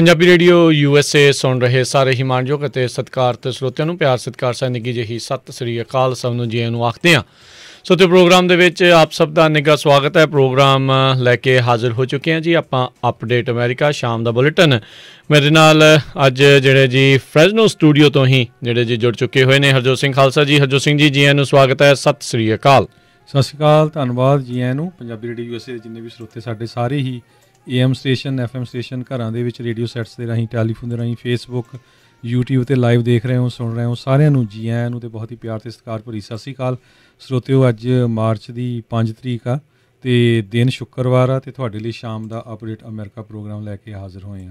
Punjabi radio U S A ਸੁਣ ਰਹੇ ਸਾਰੇ ਹੀ ਮਾਨਯੋਗ ਅਤੇ ਸਤਿਕਾਰਤ ਸਰੋਤਿਆਂ ਨੂੰ ਪਿਆਰ ਸਤਿਕਾਰ ਸਾਨਿਕੀ ਜਹੀ ਸਤਿ ਸ੍ਰੀ ਅਕਾਲ ਸਭ ਨੂੰ ਜੀ ਨੂੰ ਆਖਦੇ ਆ ਸੋ ਤੇ ਪ੍ਰੋਗਰਾਮ ਦੇ ਵਿੱਚ ਆਪ ਸਭ ਦਾ ਨਿੱਘਾ ਸਵਾਗਤ ਹੈ ਪ੍ਰੋਗਰਾਮ ਲੈ ਕੇ ਹਾਜ਼ਰ ਹੋ ਚੁੱਕੇ ਹਾਂ ਜੀ ਆਪਾਂ ਅਪਡੇਟ ਅਮਰੀਕਾ ਸ਼ਾਮ ਦਾ ਬੁਲੇਟਿਨ ਮੇਰੇ ਨਾਲ ਅੱਜ ਜਿਹੜੇ ਜੀ ਫ੍ਰੈਜ਼ਨੋ ਸਟੂਡੀਓ ਤੋਂ ਹੀ ਜਿਹੜੇ ਜੀ ਜੁੜ ਚੁੱਕੇ ਹੋਏ ਨੇ ਹਰਜੋਤ ਸਿੰਘ ਖਾਲਸਾ ਜੀ ਹਰਜੋਤ ਸਿੰਘ ਜੀ ਜੀ ਨੂੰ ਸਵਾਗਤ ਹੈ ਸਤਿ ਸ੍ਰੀ ਅਕਾਲ ਸਤਿ ਸ੍ਰੀ ਅਕਾਲ ਧੰਨਵਾਦ ਜੀ ਨੂੰ ਪੰਜਾਬੀ ਰੇਡੀਓ ਯੂਐਸਏ ਦੇ ਜਿੰਨੇ ਵੀ ਸਰੋਤੇ ਸਾਡੇ ਸਾਰੇ ਹੀ ਏਐਮ ਸਟੇਸ਼ਨ ਐਫਐਮ ਸਟੇਸ਼ਨ ਘਰਾਂ ਦੇ ਵਿੱਚ ਰੇਡੀਓ ਸੈਟਸ ਦੇ ਰਾਹੀਂ ਟੈਲੀਫੋਨ ਦੇ ਰਾਹੀਂ ਫੇਸਬੁੱਕ YouTube ਤੇ ਲਾਈਵ ਦੇਖ ਰਹੇ ਹੋ ਸੁਣ ਰਹੇ ਹੋ ਸਾਰਿਆਂ ਨੂੰ ਜੀ ਆਇਆਂ ਨੂੰ ਤੇ ਬਹੁਤ ਹੀ ਪਿਆਰ ਤੇ ਸਤਿਕਾਰ ਭਰੀ ਸਤਿ ਸ੍ਰੀ ਅਕਾਲ ਸਰੋਤਿਓ ਅੱਜ ਮਾਰਚ ਦੀ 5 ਤਰੀਕ ਆ ਤੇ ਦਿਨ ਸ਼ੁੱਕਰਵਾਰ ਆ ਤੇ ਤੁਹਾਡੇ ਲਈ ਸ਼ਾਮ ਦਾ ਅਪਡੇਟ ਅਮਰੀਕਾ ਪ੍ਰੋਗਰਾਮ ਲੈ ਕੇ ਹਾਜ਼ਰ ਹੋਏ ਆ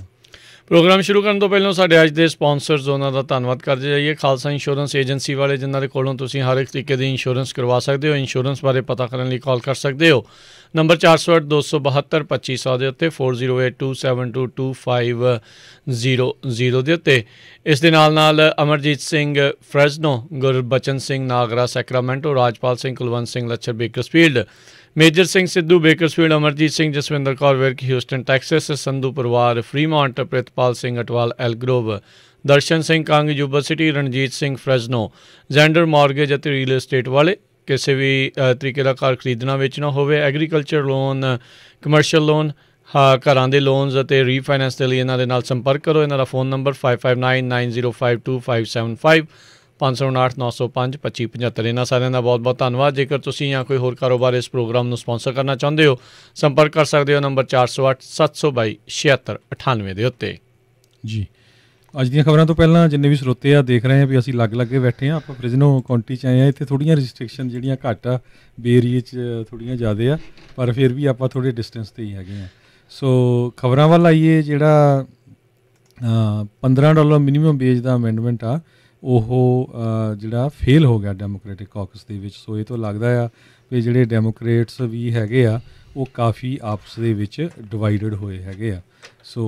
ਪ੍ਰੋਗਰਾਮ ਸ਼ੁਰੂ ਕਰਨ ਤੋਂ ਪਹਿਲਾਂ ਸਾਡੇ ਅੱਜ ਦੇ ਸਪਾਂਸਰਸ ਉਹਨਾਂ ਦਾ ਧੰਨਵਾਦ ਕਰਦੇ ਜਾਈਏ ਖਾਲਸਾ ਇੰਸ਼ੋਰੈਂਸ ਏਜੰਸੀ ਵਾਲੇ ਜਿਨ੍ਹਾਂ ਦੇ ਕੋਲੋਂ ਤੁਸੀਂ ਹਰ ਇੱਕ ਤਰੀਕੇ ਦੀ ਇੰਸ਼ੋਰੈਂਸ ਕਰਵਾ ਸਕਦੇ ਹੋ ਇੰਸ਼ੋਰੈਂਸ ਬਾਰੇ ਪਤਾ ਕਰਨ ਲਈ ਕਾਲ ਕਰ ਸਕਦੇ ਹੋ ਨੰਬਰ 4082722500 ਦੇ ਉੱਤੇ 4082722500 ਦੇ ਉੱਤੇ ਇਸ ਦੇ ਨਾਲ ਨਾਲ Amarjit Singh Fresno Gurbachan Singh Nagra Sacramento Rajpal Singh Kulwant Singh Lachhar Bakersfield Major Singh Sidhu Bakersfield Amarjit Singh Jaswinder Kaur Virk Houston Texas Sandhu ਪਰਿਵਾਰ Fremont Pritpal Singh Atwal Elk Grove Darshan Singh Kang university Ranjit Singh Fresno Zander mortgage ਅਤੇ ਰੀਅਲ ਏਸਟੇਟ ਵਾਲੇ ਕਿਸੇ ਵੀ ਤਰੀਕੇ ਦਾ ਕਾਰ ਖਰੀਦਣਾ ਵੇਚਣਾ ਹੋਵੇ ਐਗਰੀਕਲਚਰ ਲੋਨ ਕਮਰਸ਼ੀਅਲ ਲੋਨ ਘਰਾਂ ਦੇ ਲੋਨਸ ਅਤੇ ਰੀਫਾਈਨਾਂਸ ਦੇ ਲਈ ਇਹਨਾਂ ਦੇ ਨਾਲ ਸੰਪਰਕ ਕਰੋ ਇਹਨਾਂ ਦਾ ਫੋਨ ਨੰਬਰ 5599052575 5098905255 ਇਹਨਾਂ ਸਾਰਿਆਂ ਦਾ ਬਹੁਤ-ਬਹੁਤ ਧੰਨਵਾਦ ਜੇਕਰ ਤੁਸੀਂ ਜਾਂ ਕੋਈ ਹੋਰ ਕਾਰੋਬਾਰ ਇਸ ਪ੍ਰੋਗਰਾਮ ਨੂੰ ਸਪਾਂਸਰ ਕਰਨਾ ਚਾਹੁੰਦੇ ਹੋ ਸੰਪਰਕ ਕਰ ਸਕਦੇ ਹੋ ਨੰਬਰ 4087226798 ਦੇ ਉੱਤੇ ਜੀ ਅੱਜ ਦੀਆਂ ਖਬਰਾਂ ਤੋਂ ਪਹਿਲਾਂ ਜਿੰਨੇ ਵੀ ਸਰੋਤੇ ਆ ਦੇਖ ਰਹੇ ਆ ਵੀ ਅਸੀਂ ਲੱਗ-ਲੱਗ ਕੇ ਬੈਠੇ ਆ ਆਪਾਂ ਫ੍ਰਿਜਨੋ ਕਾਉਂਟੀ ਚ ਆਏ ਆ ਇੱਥੇ ਥੋੜੀਆਂ ਰੈਸਟ੍ਰਿਕਸ਼ਨ ਜਿਹੜੀਆਂ ਘੱਟ ਆ ਬੇਰੀਏ ਚ ਥੋੜੀਆਂ ਜ਼ਿਆਦੇ ਆ ਪਰ ਫਿਰ ਵੀ ਆਪਾਂ ਥੋੜੇ ਡਿਸਟੈਂਸ ਤੇ ਹੀ ਹੈਗੇ ਆ ਸੋ ਖਬਰਾਂ ਵੱਲ ਆਈਏ ਜਿਹੜਾ 15 ਡਾਲਰ ਮਿਨੀਮਮ ਵੇਜ ਦਾ ਅਮੈਂਡਮੈਂਟ ਆ ਉਹ ਜਿਹੜਾ ਫੇਲ ਹੋ ਗਿਆ ਡੈਮੋਕ੍ਰੈਟਿਕ ਕਾਕਸ ਦੇ ਵਿੱਚ ਸੋ ਇਹ ਤੋਂ ਲੱਗਦਾ ਆ ਕਿ ਜਿਹੜੇ ਡੈਮੋਕ੍ਰੇਟਸ ਵੀ ਹੈਗੇ ਆ ਉਹ ਕਾਫੀ ਆਪਸ ਦੇ ਵਿੱਚ ਡਿਵਾਈਡਡ ਹੋਏ ਹੈਗੇ ਆ ਸੋ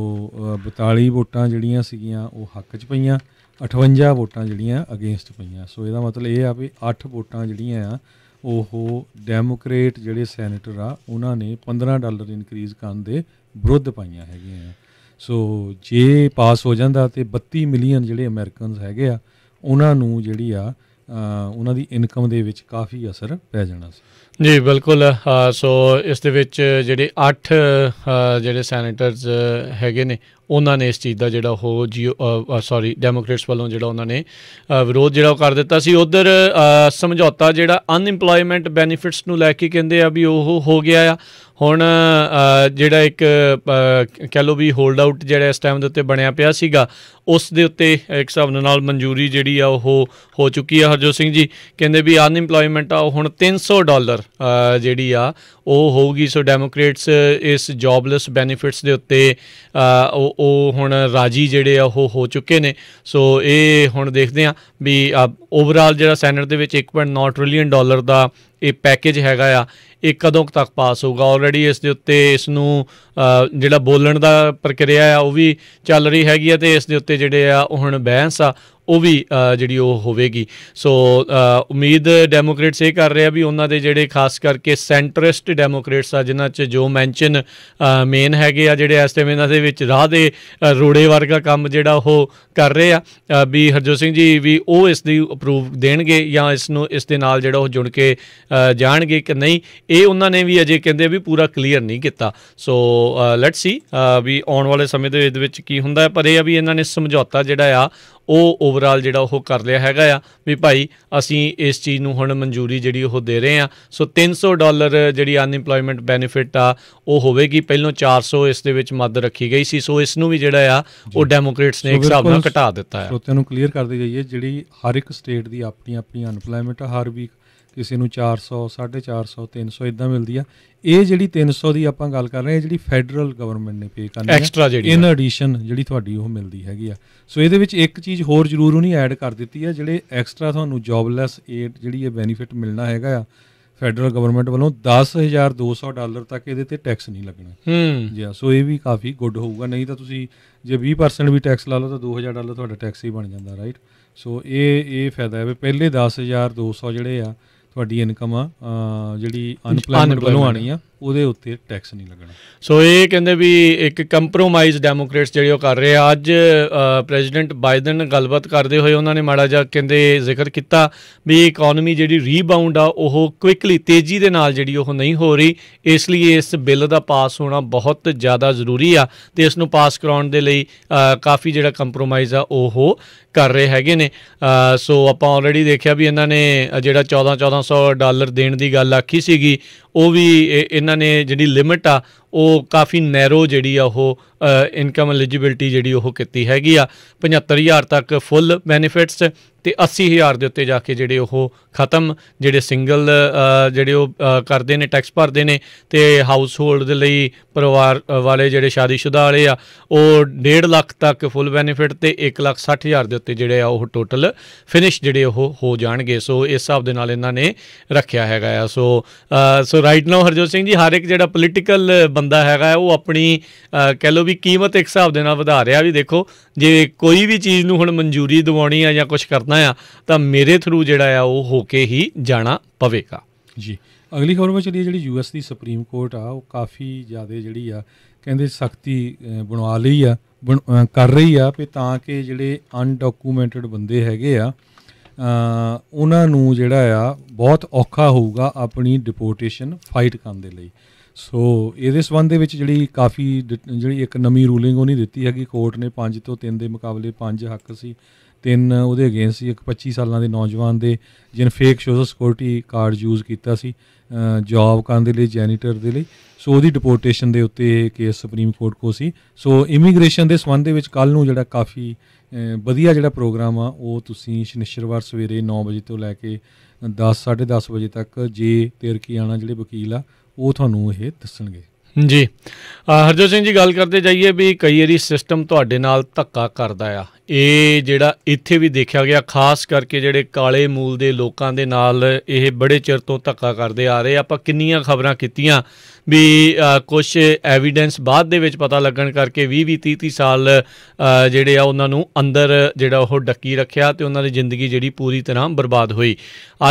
42 ਵੋਟਾਂ ਜਿਹੜੀਆਂ ਸੀਗੀਆਂ ਉਹ ਹੱਕ 'ਚ ਪਈਆਂ 58 ਵੋਟਾਂ ਜਿਹੜੀਆਂ ਅਗੇਂਸਟ ਪਈਆਂ ਸੋ ਇਹਦਾ ਮਤਲਬ ਇਹ ਆ ਵੀ 8 ਵੋਟਾਂ ਜਿਹੜੀਆਂ ਆ ਉਹ ਡੈਮੋਕ੍ਰੇਟ ਜਿਹੜੇ ਸੈਨੇਟਰ ਆ ਉਹਨਾਂ ਨੇ 15 ਡਾਲਰ ਇਨਕਰੀਜ਼ ਕਰਨ ਦੇ ਵਿਰੁੱਧ ਪਾਈਆਂ ਹੈਗੀਆਂ ਸੋ ਜੇ ਪਾਸ ਹੋ ਜਾਂਦਾ ਤੇ 32 ਮਿਲੀਅਨ ਜਿਹੜੇ ਅਮਰੀਕਨਸ ਹੈਗੇ ਆ ਉਹਨਾਂ ਨੂੰ ਜਿਹੜੀ ਆ ਉਹਨਾਂ ਦੀ ਇਨਕਮ ਦੇ ਵਿੱਚ ਕਾਫੀ ਅਸਰ ਪੈ ਜਾਣਾ ਸੀ ਜੀ ਬਿਲਕੁਲ ਸੋ ਇਸ ਦੇ ਵਿੱਚ ਜਿਹੜੇ 8 ਜਿਹੜੇ ਸੈਨੇਟਰਸ ਹੈਗੇ ਨੇ ਉਹਨਾਂ ਨੇ ਇਸ ਚੀਜ਼ ਦਾ ਜਿਹੜਾ ਉਹ ਸੌਰੀ ਡੈਮੋਕ੍ਰੇਟਸ ਵੱਲੋਂ ਜਿਹੜਾ ਉਹਨਾਂ ਨੇ ਵਿਰੋਧ ਜਿਹੜਾ ਉਹ ਕਰ ਦਿੱਤਾ ਸੀ ਉਧਰ ਸਮਝੌਤਾ ਜਿਹੜਾ ਅਨਇੰਪਲੋਇਮੈਂਟ ਬੈਨੀਫਿਟਸ ਨੂੰ ਲੈ ਕੇ ਕਹਿੰਦੇ ਆ ਵੀ ਉਹ ਹੋ ਗਿਆ ਆ ਹੁਣ ਜਿਹੜਾ ਇੱਕ ਕਹ ਲੋ ਵੀ ਹੋਲਡ ਆਊਟ ਜਿਹੜਾ ਇਸ ਟਾਈਮ ਦੇ ਉੱਤੇ ਬਣਿਆ ਪਿਆ ਸੀਗਾ ਉਸ ਦੇ ਉੱਤੇ ਇੱਕ ਹਿਸਾਬ ਨਾਲ ਮਨਜ਼ੂਰੀ ਜਿਹੜੀ ਆ ਉਹ ਹੋ ਚੁੱਕੀ ਆ ਹਰਜੋਤ ਸਿੰਘ ਜੀ ਕਹਿੰਦੇ ਵੀ ਅਨਇੰਪਲੋਇਮੈਂਟ ਆ ਹੁਣ 300 ਡਾਲਰ ਜਿਹੜੀ ਆ ਉਹ ਹੋਊਗੀ ਸੋ ਡੈਮੋਕ੍ਰੇਟਸ ਇਸ ਜੌਬਲੈਸ ਬੈਨੀਫਿਟਸ ਦੇ ਉੱਤੇ ਉਹ ਉਹ ਹੁਣ ਰਾਜੀ ਜਿਹੜੇ ਆ ਉਹ ਹੋ ਚੁੱਕੇ ਨੇ ਸੋ ਇਹ ਹੁਣ ਦੇਖਦੇ ਆ ਵੀ ਓਵਰਆਲ ਜਿਹੜਾ ਸੈਨੇਟ ਦੇ ਵਿੱਚ 1.9 ਟ੍ਰਿਲੀਅਨ ਡਾਲਰ ਦਾ ਇਹ ਪੈਕੇਜ ਹੈਗਾ ਆ ਇਹ ਕਦੋਂ ਤੱਕ ਪਾਸ ਹੋਊਗਾ ਆਲਰੇਡੀ ਇਸ ਦੇ ਉੱਤੇ ਇਸ ਨੂੰ ਜਿਹੜਾ ਬੋਲਣ ਦਾ ਪ੍ਰਕਿਰਿਆ ਆ ਉਹ ਵੀ ਚੱਲ ਰਹੀ ਹੈਗੀ ਆ ਤੇ ਇਸ ਦੇ ਉੱਤੇ ਜਿਹੜੇ ਆ ਹੁਣ ਬਹਿਸ ਆ ਉਹ ਵੀ ਜਿਹੜੀ ਉਹ ਹੋਵੇਗੀ ਸੋ ਉਮੀਦ ਡੈਮੋਕ੍ਰੇਟਸ ਇਹ ਕਰ ਰਹੇ ਆ ਵੀ ਉਹਨਾਂ ਦੇ ਜਿਹੜੇ ਖਾਸ ਕਰਕੇ ਸੈਂਟਰਿਸਟ ਡੈਮੋਕ੍ਰੇਟਸ ਆ ਜਿਨ੍ਹਾਂ 'ਚ ਜੋ ਮੈਂਸ਼ਨ ਮੇਨ ਹੈਗੇ ਆ ਜਿਹੜੇ ਇਸ ਟਾਈਮ ਇਹਨਾਂ ਦੇ ਵਿੱਚ ਰਾਹ ਦੇ ਰੋੜੇ ਵਰਗਾ ਕੰਮ ਜਿਹੜਾ ਉਹ ਕਰ ਰਹੇ ਆ ਵੀ ਹਰਜੋਤ ਸਿੰਘ ਜੀ ਵੀ ਉਹ ਇਸ ਦੀ ਅਪਰੂਵ ਦੇਣਗੇ ਜਾਂ ਇਸ ਨੂੰ ਇਸ ਦੇ ਨਾਲ ਜਿਹੜਾ ਉਹ ਜੁੜ ਕੇ ਜਾਣਗੇ ਕਿ ਨਹੀਂ ਇਹ ਉਹਨਾਂ ਨੇ ਵੀ ਅਜੇ ਕਹਿੰਦੇ ਵੀ ਪੂਰਾ ਕਲੀਅਰ ਨਹੀਂ ਕੀਤਾ ਸੋ ਲੈਟਸ ਸੀ ਵੀ ਆਉਣ ਵਾਲੇ ਸਮੇਂ ਦੇ ਵਿੱਚ ਕੀ ਹੁੰਦਾ ਹੈ ਪਰ ਇਹ ਆ ਵੀ ਇਹਨਾਂ ਨੇ ਸਮਝੌਤਾ ਜਿਹੜਾ ਆ ਉਹ ਓਵਰਆਲ ਜਿਹੜਾ ਉਹ ਕਰ ਲਿਆ ਹੈਗਾ ਆ ਵੀ ਭਾਈ ਅਸੀਂ ਇਸ ਚੀਜ਼ ਨੂੰ ਹੁਣ ਮਨਜ਼ੂਰੀ ਜਿਹੜੀ ਉਹ ਦੇ ਰਹੇ ਆ ਸੋ 300 ਡਾਲਰ ਜਿਹੜੀ ਅਨਇੰਪਲੋਇਮੈਂਟ ਬੈਨੀਫਿਟ ਆ ਉਹ ਹੋਵੇਗੀ ਪਹਿਲਾਂ 400 ਇਸ ਦੇ ਵਿੱਚ ਮੱਦ ਰੱਖੀ ਗਈ ਸੀ ਸੋ ਇਸ ਨੂੰ ਵੀ ਜਿਹੜਾ ਆ ਉਹ ਡੈਮੋਕ੍ਰੇਟਸ ਨੇ ਇੱਕ ਹਿਸਾਬ ਨਾਲ ਘਟਾ ਦਿੱਤਾ ਹੈ ਸੋਤਿਆਂ ਨੂੰ ਕਲੀਅਰ ਕਰਦੇ ਜਾਈਏ ਜਿਹੜੀ ਹਰ ਇੱਕ ਸਟੇਟ ਦੀ ਆਪਣੀ ਆਪਣੀ ਅਨਇੰਪਲੋਇਮੈਂਟ ਹਰ ਵੀਕ ਕਿਸੇ ਨੂੰ 400 450 300 ਇਦਾਂ ਮਿਲਦੀ ਆ ਇਹ ਜਿਹੜੀ 300 ਦੀ ਆਪਾਂ ਗੱਲ ਕਰ ਰਹੇ ਇਹ ਜਿਹੜੀ ਫੈਡਰਲ ਗਵਰਨਮੈਂਟ ਨੇ ਪੇ ਕਰਨੀ ਹੈ ਐਕਸਟਰਾ ਜਿਹੜੀ ਇਨ ਐਡੀਸ਼ਨ ਜਿਹੜੀ ਤੁਹਾਡੀ ਉਹ ਮਿਲਦੀ ਹੈਗੀ ਆ ਸੋ ਇਹਦੇ ਵਿੱਚ ਇੱਕ ਚੀਜ਼ ਹੋਰ ਜ਼ਰੂਰ ਉਹਨੇ ਐਡ ਕਰ ਦਿੱਤੀ ਆ ਜਿਹੜੇ ਐਕਸਟਰਾ ਤੁਹਾਨੂੰ ਜੌਬਲੈਸ ਏਡ ਜਿਹੜੀ ਇਹ ਬੈਨੀਫਿਟ ਮਿਲਣਾ ਹੈਗਾ ਆ ਫੈਡਰਲ ਗਵਰਨਮੈਂਟ ਵੱਲੋਂ 10200 ਡਾਲਰ ਤੱਕ ਇਹਦੇ ਤੇ ਟੈਕਸ ਨਹੀਂ ਲੱਗਣਾ ਹੂੰ ਜੀ ਸੋ ਇਹ ਵੀ ਕਾਫੀ ਗੁੱਡ ਹੋਊਗਾ ਨਹੀਂ ਤਾਂ ਤੁਸੀਂ ਜੇ 20% ਵੀ ਟੈਕਸ ਲਾ ਲਓ ਤਾਂ 2000 ਡਾਲਰ ਤੁਹਾਡਾ ਟੈਕਸ ਹੀ ਬਣ ਜਾਂਦਾ ਰਾਈਟ ਸੋ ਇਹ ਇਹ ਫਾਇਦਾ ਹੈ ਵੀ ਪਹਿਲੇ 10200 ਜਿਹੜੇ ਆ ਤੁਹਾਡੀ ਇਨਕਮ ਆ ਜਿਹੜੀ ਅਨਪਲੈਨਡ ਵੱਲੋਂ ਆਣੀ ਆ ਉਹਦੇ ਉੱਤੇ ਟੈਕਸ ਨਹੀਂ ਲੱਗਣਾ ਸੋ ਇਹ ਕਹਿੰਦੇ ਵੀ ਇੱਕ ਕੰਪਰੋਮਾਈਜ਼ ਡੈਮੋਕ੍ਰੇਟਸ ਜਿਹੜੇ ਉਹ ਕਰ ਰਹੇ ਆ ਅੱਜ ਪ੍ਰੈਜ਼ੀਡੈਂਟ ਬਾਈਡਨ ਗੱਲਬਾਤ ਕਰਦੇ ਹੋਏ ਉਹਨਾਂ ਨੇ ਮਾੜਾ ਜਿਹਾ ਕਹਿੰਦੇ ਜ਼ਿਕਰ ਕੀਤਾ ਵੀ ਇਕਨੋਮੀ ਜਿਹੜੀ ਰੀਬਾਉਂਡ ਆ ਉਹ ਕੁਇਕਲੀ ਤੇਜ਼ੀ ਦੇ ਨਾਲ ਜਿਹੜੀ ਉਹ ਨਹੀਂ ਹੋ ਰਹੀ ਇਸ ਲਈ ਇਸ ਬਿੱਲ ਦਾ ਪਾਸ ਹੋਣਾ ਬਹੁਤ ਜ਼ਿਆਦਾ ਜ਼ਰੂਰੀ ਆ ਤੇ ਇਸ ਨੂੰ ਪਾਸ ਕਰਾਉਣ ਦੇ ਲਈ ਕਾਫੀ ਜਿਹੜਾ ਕੰਪਰੋਮਾਈਜ਼ ਆ ਉਹ ਕਰ ਰਹੇ ਹੈਗੇ ਨੇ ਸੋ ਆਪਾਂ ਆਲਰੇਡੀ ਦੇਖਿਆ ਵੀ ਇਹਨਾਂ ਨੇ ਜਿਹੜਾ 14 1400 ਡਾਲਰ ਦੇਣ ਦੀ ਗੱਲ ਆਖੀ ਸੀਗੀ ਉਹ ਵੀ ਇਹ ਇਹਨਾਂ ਨੇ ਜਿਹੜੀ ਲਿਮਟ ਆ ਉਹ ਕਾਫੀ ਨੈਰੋ ਜਿਹੜੀ ਆ ਉਹ ਇਨਕਮ ਐਲੀਜੀਬਿਲਟੀ ਜਿਹੜੀ ਉਹ ਕੀਤੀ ਹੈਗੀ ਆ 75000 ਤੱਕ ਫੁੱਲ ਬੈਨੀਫਿਟਸ ਤੇ 80000 ਦੇ ਉੱਤੇ ਜਾ ਕੇ ਜਿਹੜੇ ਉਹ ਖਤਮ ਜਿਹੜੇ ਸਿੰਗਲ ਜਿਹੜੇ ਉਹ ਕਰਦੇ ਨੇ ਟੈਕਸ ਭਰਦੇ ਨੇ ਤੇ ਹਾਊਸ ਹੋਲਡ ਦੇ ਲਈ ਪਰਿਵਾਰ ਵਾਲੇ ਜਿਹੜੇ ਸ਼ਾਦੀशुदा ਵਾਲੇ ਆ ਉਹ 1.5 ਲੱਖ ਤੱਕ ਫੁੱਲ ਬੈਨੀਫਿਟ ਤੇ 1,60,000 ਦੇ ਉੱਤੇ ਜਿਹੜੇ ਆ ਉਹ ਟੋਟਲ ਫਿਨਿਸ਼ ਜਿਹੜੇ ਉਹ ਹੋ ਜਾਣਗੇ ਸੋ ਇਸ ਹਿਸਾਬ ਦੇ ਨਾਲ ਇਹਨਾਂ ਨੇ ਰੱਖਿਆ ਹੈਗਾ ਆ so so right now Harjot Singh ji ਹਰ ਇੱਕ ਜਿਹੜਾ ਪੋਲੀਟੀਕਲ ਬੰਦਾ ਹੈਗਾ ਉਹ ਆਪਣੀ ਕਹਿ ਲੋ ਵੀ ਕੀਮਤ ਇੱਕ ਹਿਸਾਬ ਦੇ ਨਾਲ ਵਧਾ ਰਿਹਾ ਵੀ ਦੇਖੋ ਜੇ ਕੋਈ ਵੀ ਚੀਜ਼ ਨੂੰ ਹੁਣ ਮਨਜ਼ੂਰੀ ਦਿਵਾਉਣੀ ਆ ਜਾਂ ਕੁਝ ਕਰਨਾ ਪਹੁੰਚਣਾ ਆ ਤਾਂ ਮੇਰੇ ਥਰੂ ਜਿਹੜਾ ਆ ਉਹ ਹੋ ਕੇ ਹੀ ਜਾਣਾ ਪਵੇਗਾ ਜੀ ਅਗਲੀ ਖਬਰ ਵਿੱਚ ਚਲੀਏ ਜਿਹੜੀ ਯੂਐਸ ਦੀ ਸੁਪਰੀਮ ਕੋਰਟ ਆ ਉਹ ਕਾਫੀ ਜ਼ਿਆਦੇ ਜਿਹੜੀ ਆ ਕਹਿੰਦੇ ਸਖਤੀ ਬਣਵਾ ਲਈ ਆ ਕਰ ਰਹੀ ਆ ਵੀ ਤਾਂ ਕਿ ਜਿਹੜੇ ਅਨਡਾਕੂਮੈਂਟਡ ਬੰਦੇ ਹੈਗੇ ਆ ਉਹਨਾਂ ਨੂੰ ਜਿਹੜਾ ਆ ਬਹੁਤ ਔਖਾ ਹੋਊਗਾ ਆਪਣੀ ਡਿਪੋਰਟੇਸ਼ਨ ਫਾਈਟ ਕਰਨ ਦੇ ਲਈ ਸੋ ਇਹਦੇ ਸਬੰਧ ਦੇ ਵਿੱਚ ਜਿਹੜੀ ਕਾਫੀ ਜਿਹੜੀ ਇੱਕ ਨਵੀਂ ਰੂਲਿੰਗ ਉਹ ਨਹੀਂ ਦਿੱਤੀ ਹੈਗੀ ਕੋਰਟ ਨੇ 5 ਤੋਂ 3 ਦੇ ਮੁਕਾਬਲੇ 5 ਹੱਕ ਸੀ ਤਿੰਨ ਉਹਦੇ ਅਗੇਂਸ ਸੀ ਇੱਕ 25 ਸਾਲਾਂ ਦੇ ਨੌਜਵਾਨ ਦੇ ਜਿਨ fake social security card use ਕੀਤਾ ਸੀ ਜੌਬ ਕਰਨ ਦੇ ਲਈ ਜੈਨੀਟਰ ਦੇ ਲਈ ਸੋ ਉਹਦੀ ਡਿਪੋਰਟੇਸ਼ਨ ਦੇ ਉੱਤੇ ਕੇਸ ਸੁਪਰੀਮ ਕੋਰਟ ਕੋ ਸੀ ਸੋ ਇਮੀਗ੍ਰੇਸ਼ਨ ਦੇ ਸਬੰਧ ਦੇ ਵਿੱਚ ਕੱਲ ਨੂੰ ਜਿਹੜਾ ਕਾਫੀ ਵਧੀਆ ਜਿਹੜਾ ਪ੍ਰੋਗਰਾਮ ਆ ਉਹ ਤੁਸੀਂ ਸ਼ਨੀਸ਼ਰਵਾਰ ਸਵੇਰੇ 9 ਵਜੇ ਤੋਂ ਲੈ ਕੇ 10 10:30 ਵਜੇ ਤੱਕ ਜੇ ਤੇਰਕੀ ਆਣਾ ਜਿਹੜੇ ਵਕੀਲ ਆ ਉਹ ਤੁਹਾਨੂੰ ਇਹ ਦੱਸਣਗੇ ਜੀ ਹਰਜੋਤ ਸਿੰਘ ਜੀ ਗੱਲ ਕਰਦੇ ਜਾਈਏ ਵੀ ਕਈ ਵਾਰੀ ਸਿਸਟਮ ਤੁਹਾਡੇ ਨਾਲ ਧੱਕਾ ਕਰਦਾ ਆ ਇਹ ਜਿਹੜਾ ਇੱਥੇ ਵੀ ਦੇਖਿਆ ਗਿਆ ਖਾਸ ਕਰਕੇ ਜਿਹੜੇ ਕਾਲੇ ਮੂਲ ਦੇ ਲੋਕਾਂ ਦੇ ਨਾਲ ਇਹ ਬੜੇ ਚਿਰ ਤੋਂ ਧੱਕਾ ਕਰਦੇ ਆ ਰਹੇ ਆਪਾਂ ਕਿੰਨੀਆਂ ਖਬਰਾਂ ਕੀਤੀਆਂ ਵੀ ਕੁਝ ਐਵੀਡੈਂਸ ਬਾਅਦ ਦੇ ਵਿੱਚ ਪਤਾ ਲੱਗਣ ਕਰਕੇ 20 20 30 30 ਸਾਲ ਜਿਹੜੇ ਆ ਉਹਨਾਂ ਨੂੰ ਅੰਦਰ ਜਿਹੜਾ ਉਹ ਡੱਕੀ ਰੱਖਿਆ ਤੇ ਉਹਨਾਂ ਦੀ ਜ਼ਿੰਦਗੀ ਜਿਹੜੀ ਪੂਰੀ ਤਰ੍ਹਾਂ ਬਰਬਾਦ ਹੋਈ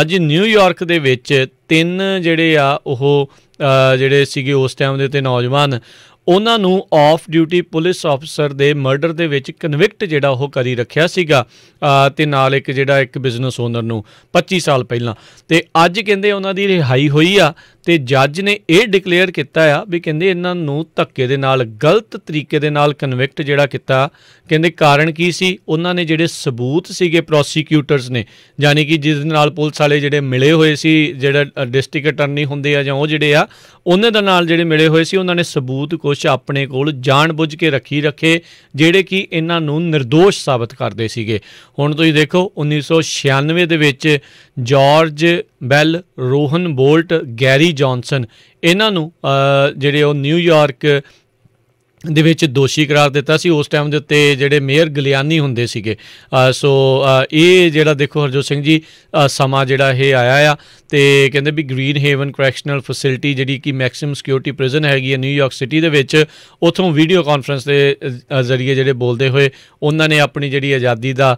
ਅੱਜ ਨਿਊਯਾਰਕ ਦੇ ਵਿੱਚ ਤਿੰਨ ਜਿਹੜੇ ਆ ਉਹ ਜਿਹੜੇ ਸੀਗੇ ਉਸ ਟਾਈਮ ਦੇ ਤੇ ਨੌਜਵਾਨ ਉਹਨਾਂ ਨੂੰ ਆਫ ਡਿਊਟੀ ਪੁਲਿਸ ਆਫਸਰ ਦੇ ਮਰਡਰ ਦੇ ਵਿੱਚ ਕਨਵਿਕਟ ਜਿਹੜਾ ਉਹ ਕਰੀ ਰੱਖਿਆ ਸੀਗਾ ਤੇ ਨਾਲ ਇੱਕ ਜਿਹੜਾ ਇੱਕ ਬਿਜ਼ਨਸ ਓਨਰ ਨੂੰ 25 ਸਾਲ ਪਹਿਲਾਂ ਤੇ ਅੱਜ ਕਹਿੰਦੇ ਉਹਨਾਂ ਦੀ ਰਿਹਾਈ ਹੋਈ ਆ ਤੇ ਜੱਜ ਨੇ ਇਹ ਡਿਕਲੇਅਰ ਕੀਤਾ ਆ ਵੀ ਕਹਿੰਦੇ ਇਹਨਾਂ ਨੂੰ ਧੱਕੇ ਦੇ ਨਾਲ ਗਲਤ ਤਰੀਕੇ ਦੇ ਨਾਲ ਕਨਵਿਕਟ ਜਿਹੜਾ ਕੀਤਾ ਕਹਿੰਦੇ ਕਾਰਨ ਕੀ ਸੀ ਉਹਨਾਂ ਨੇ ਜਿਹੜੇ ਸਬੂਤ ਸੀਗੇ ਪ੍ਰੋਸੀਕਿਊਟਰਸ ਨੇ ਯਾਨੀ ਕਿ ਜਿਸ ਨਾਲ ਪੁਲਿਸ ਵਾਲੇ ਜਿਹੜੇ ਮਿਲੇ ਹੋਏ ਸੀ ਜਿਹੜਾ ਡਿਸਟ੍ਰਿਕਟ ਅਟਰਨੀ ਹੁੰਦੇ ਆ ਜਾਂ ਉਹ ਜਿਹੜੇ ਆ ਉਹਨਾਂ ਦੇ ਨਾਲ ਜਿਹੜੇ ਮਿਲੇ ਹੋਏ ਸੀ ਉਹਨਾਂ ਨੇ ਸਬੂਤ ਕੁਝ ਆਪਣੇ ਕੋਲ ਜਾਣਬੁੱਝ ਕੇ ਰੱਖੀ ਰੱਖੇ ਜਿਹੜੇ ਕਿ ਇਹਨਾਂ ਨੂੰ નિર્ਦੋਸ਼ ਸਾਬਤ ਕਰਦੇ ਸੀਗੇ ਹੁਣ ਤੁਸੀਂ ਦੇਖੋ 1996 ਦੇ ਵਿੱਚ George Bell Rohan Bolt Gary Johnson ਇਹਨਾਂ ਨੂੰ ਜਿਹੜੇ ਉਹ ਨਿਊਯਾਰਕ ਦੇ ਵਿੱਚ ਦੋਸ਼ੀ ਕਰਾਰ ਦਿੱਤਾ ਸੀ ਉਸ ਟਾਈਮ ਦੇ ਉੱਤੇ ਜਿਹੜੇ ਮੇਅਰ ਗਲਿਆਨੀ ਹੁੰਦੇ ਸੀਗੇ ਸੋ ਇਹ ਜਿਹੜਾ ਦੇਖੋ ਹਰਜੋਤ ਸਿੰਘ ਜੀ ਸਮਾਂ ਜਿਹੜਾ ਇਹ ਆਇਆ ਆ ਤੇ ਕਹਿੰਦੇ ਵੀ ਗ੍ਰੀਨ ਹੇਵਨ ਕਰੈਕਸ਼ਨਲ ਫੈਸਿਲਿਟੀ ਜਿਹੜੀ ਕਿ ਮੈਕਸਿਮ ਸਿਕਿਉਰਿਟੀ ਪ੍ਰਿਜ਼ਨ ਹੈਗੀ ਹੈ ਨਿਊਯਾਰਕ ਸਿਟੀ ਦੇ ਵਿੱਚ ਉਥੋਂ ਵੀਡੀਓ ਕਾਨਫਰੰਸ ਦੇ ਜ਼ਰੀਏ ਜਿਹੜੇ ਬੋਲਦੇ ਹੋਏ ਉਹਨਾਂ ਨੇ ਆਪਣੀ ਜਿਹੜੀ ਆਜ਼ਾਦੀ ਦਾ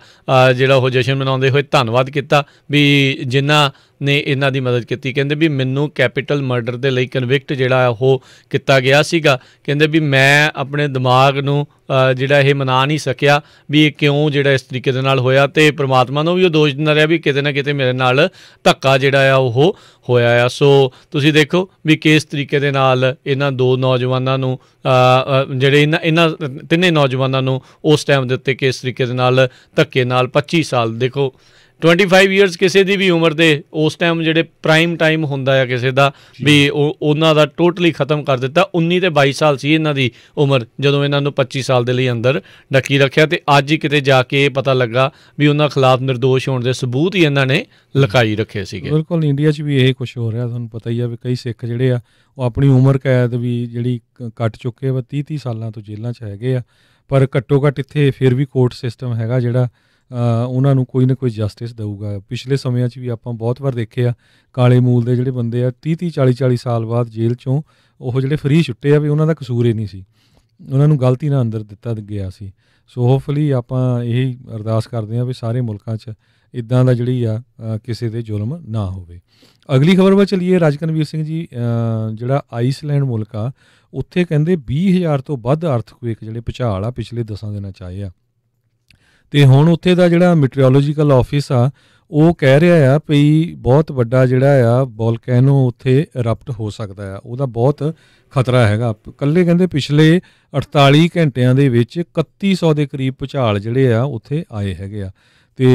ਜਿਹੜਾ ਉਹ ਜਸ਼ਨ ਮਨਾਉਂਦੇ ਹੋਏ ਧੰਨਵਾਦ ਕੀਤਾ ਵੀ ਜਿਨ੍ਹਾਂ ਨੇ ਇਹਨਾਂ ਦੀ ਮਦਦ ਕੀਤੀ ਕਹਿੰਦੇ ਵੀ ਮੈਨੂੰ ਕੈਪੀਟਲ ਮਰਡਰ ਦੇ ਲਈ ਕਨਵਿਕਟ ਜਿਹੜਾ ਉਹ ਕੀਤਾ ਗਿਆ ਸੀਗਾ ਕਹਿੰਦੇ ਵੀ ਮੈਂ ਆਪਣੇ ਦਿਮਾਗ ਨੂੰ ਜਿਹੜਾ ਇਹ ਮਨਾ ਨਹੀਂ ਸਕਿਆ ਵੀ ਇਹ ਕਿਉਂ ਜਿਹੜਾ ਇਸ ਤਰੀਕੇ ਦੇ ਨਾਲ ਹੋਇਆ ਤੇ ਪ੍ਰਮਾਤਮਾ ਨੂੰ ਵੀ ਉਹ ਦੋਸ਼ ਦਿੰਦਾ ਰਿਹਾ ਵੀ ਕਿਤੇ ਨਾ ਕਿਤੇ ਮੇਰੇ ਨਾਲ ਧੱਕਾ ਜਿਹੜਾ ਆ ਉਹ ਹੋਇਆ ਆ ਸੋ ਤੁਸੀਂ ਦੇਖੋ ਵੀ ਕਿਸ ਤਰੀਕੇ ਦੇ ਨਾਲ ਇਹਨਾਂ ਦੋ ਨੌਜਵਾਨਾਂ ਨੂੰ ਜਿਹੜੇ ਇਹਨਾਂ ਇਹਨਾਂ ਤਿੰਨੇ ਨੌਜਵਾਨਾਂ ਨੂੰ ਉਸ ਟਾਈਮ ਦੇ ਉੱਤੇ ਕਿਸ ਤਰੀਕੇ ਦੇ ਨਾਲ ਧੱਕੇ ਨਾਲ 25 ਸਾਲ ਦੇਖੋ 25 ਇਅਰਸ ਕਿਸੇ ਦੀ ਵੀ ਉਮਰ ਦੇ ਉਸ ਟਾਈਮ ਜਿਹੜੇ ਪ੍ਰਾਈਮ ਟਾਈਮ ਹੁੰਦਾ ਹੈ ਕਿਸੇ ਦਾ ਵੀ ਉਹਨਾਂ ਦਾ ਟੋਟਲੀ ਖਤਮ ਕਰ ਦਿੱਤਾ 19 ਤੇ 22 ਸਾਲ ਸੀ ਇਹਨਾਂ ਦੀ ਉਮਰ ਜਦੋਂ ਇਹਨਾਂ ਨੂੰ 25 ਸਾਲ ਦੇ ਲਈ ਅੰਦਰ ਡੱਕੀ ਰੱਖਿਆ ਤੇ ਅੱਜ ਹੀ ਕਿਤੇ ਜਾ ਕੇ ਪਤਾ ਲੱਗਾ ਵੀ ਉਹਨਾਂ ਖਿਲਾਫ નિર્ਦੋਸ਼ ਹੋਣ ਦੇ ਸਬੂਤ ਹੀ ਇਹਨਾਂ ਨੇ ਲਕਾਈ ਰੱਖੇ ਸੀਗੇ ਬਿਲਕੁਲ ਇੰਡੀਆ 'ਚ ਵੀ ਇਹ ਕੁਝ ਹੋ ਰਿਹਾ ਤੁਹਾਨੂੰ ਪਤਾ ਹੀ ਆ ਵੀ ਕਈ ਸਿੱਖ ਜਿਹੜੇ ਆ ਉਹ ਆਪਣੀ ਉਮਰ ਕੈਦ ਵੀ ਜਿਹੜੀ ਕੱਟ ਚੁੱਕੇ ਵਾ 30 30 ਸਾਲਾਂ ਤੋਂ ਜੇਲ੍ਹਾਂ 'ਚ ਹੈਗੇ ਆ ਪਰ ਘੱਟੋ ਘੱਟ ਇੱਥੇ ਫਿਰ ਵੀ ਕੋਰਟ ਸਿਸਟਮ ਹੈਗਾ ਜਿਹੜਾ ਉਹਨਾਂ ਨੂੰ ਕੋਈ ਨਾ ਕੋਈ ਜਸਟਿਸ ਦੇਊਗਾ ਪਿਛਲੇ ਸਮਿਆਂ 'ਚ ਵੀ ਆਪਾਂ ਬਹੁਤ ਵਾਰ ਦੇਖਿਆ ਕਾਲੇ ਮੂਲ ਦੇ ਜਿਹੜੇ ਬੰਦੇ ਆ 30 30 40 40 ਸਾਲ ਬਾਅਦ ਜੇਲ੍ਹ 'ਚੋਂ ਉਹ ਜਿਹੜੇ ਫ੍ਰੀ ਛੁੱਟੇ ਆ ਵੀ ਉਹਨਾਂ ਦਾ ਕਸੂਰ ਹੀ ਨਹੀਂ ਸੀ ਉਹਨਾਂ ਨੂੰ ਗਲਤੀ ਨਾਲ ਅੰਦਰ ਦਿੱਤਾ ਗਿਆ ਸੀ ਸੋ ਹੋਪਫੁਲੀ ਆਪਾਂ ਇਹ ਅਰਦਾਸ ਕਰਦੇ ਆ ਵੀ ਸਾਰੇ ਮੁਲਕਾਂ 'ਚ ਇਦਾਂ ਦਾ ਜਿਹੜੀ ਆ ਕਿਸੇ ਤੇ ਜ਼ੁਲਮ ਨਾ ਹੋਵੇ ਅਗਲੀ ਖਬਰ ਵੱਲ ਚਲੀਏ ਰਾਜਕਨਵੀਰ ਸਿੰਘ ਜੀ ਜਿਹੜਾ ਆਈਸਲੈਂਡ ਮੁਲਕ ਆ ਉੱਥੇ ਕਹਿੰਦੇ 20000 ਤੋਂ ਵੱਧ ਅਰਥਕੁਏਕ ਜਿਹੜੇ ਪਛਾਲ ਆ ਪਿਛਲੇ 10 ਦਿਨਾਂ ਚ ਆਏ ਆ ਤੇ ਹੁਣ ਉੱਥੇ ਦਾ ਜਿਹੜਾ ਮੈਟਰੀਓਲੋਜੀਕਲ ਆਫਿਸ ਆ ਉਹ ਕਹਿ ਰਿਹਾ ਆ ਭਈ ਬਹੁਤ ਵੱਡਾ ਜਿਹੜਾ ਆ ਵੋਲਕੈਨੋ ਉੱਥੇ ਇਰਪਟ ਹੋ ਸਕਦਾ ਆ ਉਹਦਾ ਬਹੁਤ ਖਤਰਾ ਹੈਗਾ ਕੱਲੇ ਕਹਿੰਦੇ ਪਿਛਲੇ 48 ਘੰਟਿਆਂ ਦੇ ਵਿੱਚ 3100 ਦੇ ਕਰੀਬ ਭੁਚਾਲ ਜਿਹੜੇ ਆ ਉੱਥੇ ਆਏ ਹੈਗੇ ਆ ਤੇ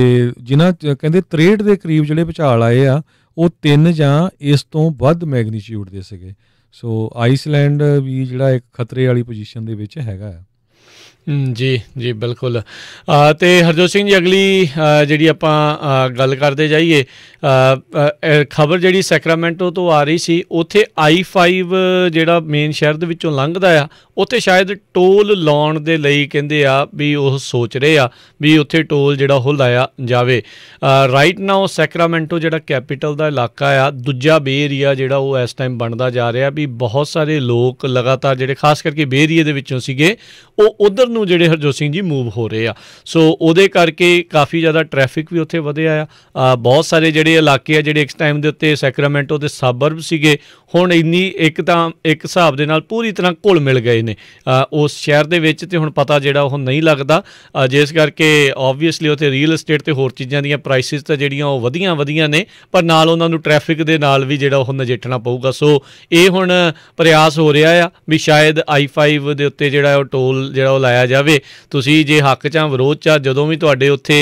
ਜਿਨ੍ਹਾਂ ਕਹਿੰਦੇ 63 ਦੇ ਕਰੀਬ ਜਿਹੜੇ ਭੁਚਾਲ ਆਏ ਆ ਉਹ 3 ਜਾਂ ਇਸ ਤੋਂ ਵੱਧ ਮੈਗਨੀਟਿਊਡ ਦੇ ਸੀਗੇ ਸੋ ਆਈਸਲੈਂਡ ਵੀ ਜਿਹੜਾ ਇੱਕ ਖਤਰੇ ਵਾਲੀ ਪੋਜੀਸ਼ਨ ਦੇ ਵਿੱਚ ਹੈਗਾ ਆ ਜੀ ਜੀ ਬਿਲਕੁਲ ਤੇ ਹਰਜੋਤ ਸਿੰਘ ਜੀ ਅਗਲੀ ਜਿਹੜੀ ਆਪਾਂ ਗੱਲ ਕਰਦੇ ਜਾਈਏ ਖਬਰ ਜਿਹੜੀ ਸੈਕਰਾਮੈਂਟੋ ਤੋਂ ਆ ਰਹੀ ਸੀ ਉਥੇ i5 ਜਿਹੜਾ ਮੇਨ ਸ਼ਹਿਰ ਦੇ ਵਿੱਚੋਂ ਲੰਘਦਾ ਆ ਉਥੇ ਸ਼ਾਇਦ ਟੋਲ ਲਾਉਣ ਦੇ ਲਈ ਕਹਿੰਦੇ ਆ ਵੀ ਉਹ ਸੋਚ ਰਹੇ ਆ ਵੀ ਉਥੇ ਟੋਲ ਜਿਹੜਾ ਹੁਲ ਆਇਆ ਜਾਵੇ ਰਾਈਟ ਨਾਓ ਸੈਕਰਾਮੈਂਟੋ ਜਿਹੜਾ ਕੈਪੀਟਲ ਦਾ ਇਲਾਕਾ ਆ ਦੂਜਾ ਬੇ ਏਰੀਆ ਜਿਹੜਾ ਉਹ ਇਸ ਟਾਈਮ ਬਣਦਾ ਜਾ ਰਿਹਾ ਵੀ ਬਹੁਤ ਸਾਰੇ ਲੋਕ ਲਗਾਤਾਰ ਜਿਹੜੇ ਖਾਸ ਕਰਕੇ ਬੇ ਏਰੀਆ ਦੇ ਵਿੱਚੋਂ ਸੀਗੇ ਉਹ ਉਧਰ ਨੂੰ ਜਿਹੜੇ ਹਰਜੋਤ ਸਿੰਘ ਜੀ ਮੂਵ ਹੋ ਰਹੇ ਆ ਸੋ ਉਹਦੇ ਕਰਕੇ ਕਾਫੀ ਜ਼ਿਆਦਾ ਟ੍ਰੈਫਿਕ ਵੀ ਉੱਥੇ ਵਧਿਆ ਆ ਬਹੁਤ ਸਾਰੇ ਜਿਹੜੇ ਇਲਾਕੇ ਆ ਜਿਹੜੇ ਇੱਕ ਟਾਈਮ ਦੇ ਉੱਤੇ ਸੈਕਰਾਮੈਂਟੋ ਦੇ ਸਬਰਬ ਸੀਗੇ ਹੁਣ ਇੰਨੀ ਇੱਕ ਤਾਂ ਇੱਕ ਹਿਸਾਬ ਦੇ ਨਾਲ ਪੂਰੀ ਤਰ੍ਹਾਂ ਘੁਲ ਮਿਲ ਗਏ ਨੇ ਉਸ ਸ਼ਹਿਰ ਦੇ ਵਿੱਚ ਤੇ ਹੁਣ ਪਤਾ ਜਿਹੜਾ ਉਹ ਨਹੀਂ ਲੱਗਦਾ ਜਿਸ ਕਰਕੇ ਆਬਵੀਅਸਲੀ ਉੱਥੇ ਰੀਅਲ ਏਸਟੇਟ ਤੇ ਹੋਰ ਚੀਜ਼ਾਂ ਦੀਆਂ ਪ੍ਰਾਈਸਿਸ ਤਾਂ ਜਿਹੜੀਆਂ ਉਹ ਵਧੀਆਂ ਵਧੀਆਂ ਨੇ ਪਰ ਨਾਲ ਉਹਨਾਂ ਨੂੰ ਟ੍ਰੈਫਿਕ ਦੇ ਨਾਲ ਵੀ ਜਿਹੜਾ ਉਹ ਨਜਿੱਠਣਾ ਪਊਗਾ ਸੋ ਇਹ ਹੁਣ ਪ੍ਰਯਾਸ ਹੋ ਰਿਹਾ ਆ ਵੀ ਸ਼ਾਇਦ i5 ਦੇ ਉੱਤੇ ਜਿਹੜਾ ਉਹ ਟੋਲ ਜਿਹੜਾ ਉਹ ਲਾਇਆ ਜਾਵੇ ਤੁਸੀਂ ਜੇ ਹੱਕ ਚਾਂ ਵਿਰੋਧ ਚਾਂ ਜਦੋਂ ਵੀ ਤੁਹਾਡੇ ਉੱਥੇ